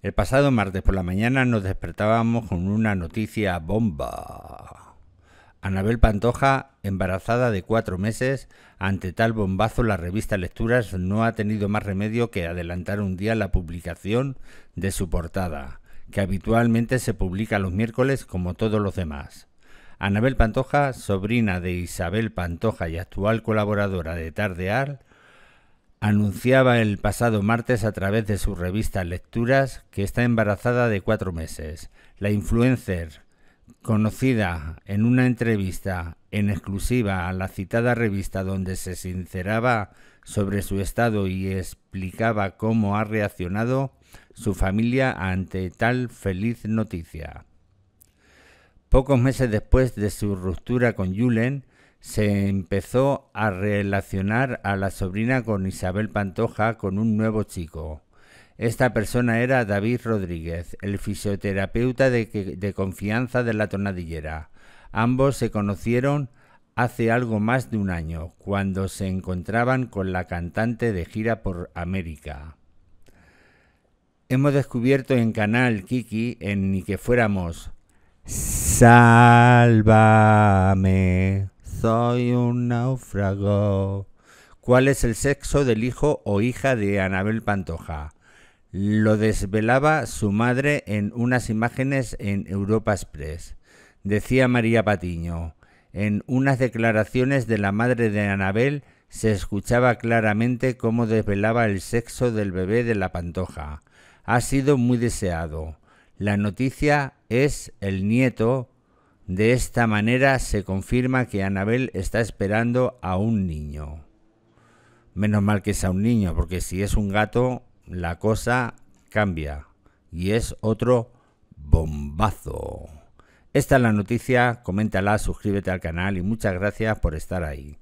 El pasado martes por la mañana nos despertábamos con una noticia bomba. Anabel Pantoja, embarazada de cuatro meses, ante tal bombazo la revista Lecturas no ha tenido más remedio que adelantar un día la publicación de su portada, que habitualmente se publica los miércoles como todos los demás. Anabel Pantoja, sobrina de Isabel Pantoja y actual colaboradora de Tardear, anunciaba el pasado martes a través de su revista Lecturas que está embarazada de cuatro meses. La influencer, conocida en una entrevista en exclusiva a la citada revista donde se sinceraba sobre su estado y explicaba cómo ha reaccionado su familia ante tal feliz noticia. Pocos meses después de su ruptura con Julen, se empezó a relacionar a la sobrina con Isabel Pantoja con un nuevo chico. Esta persona era David Rodríguez, el fisioterapeuta de, confianza de la tonadillera. Ambos se conocieron hace algo más de un año, cuando se encontraban con la cantante de gira por América. Hemos descubierto en Canal Kiki, en Ni que fuéramos, Sálvame. Soy un náufrago. ¿Cuál es el sexo del hijo o hija de Anabel Pantoja? Lo desvelaba su madre en unas imágenes en Europa Express. Decía María Patiño, en unas declaraciones de la madre de Anabel se escuchaba claramente cómo desvelaba el sexo del bebé de la Pantoja. Ha sido muy deseado. La noticia es el nieto de esta manera se confirma que Anabel está esperando a un niño. Menos mal que sea un niño, porque si es un gato, la cosa cambia. Y es otro bombazo. Esta es la noticia, coméntala, suscríbete al canal y muchas gracias por estar ahí.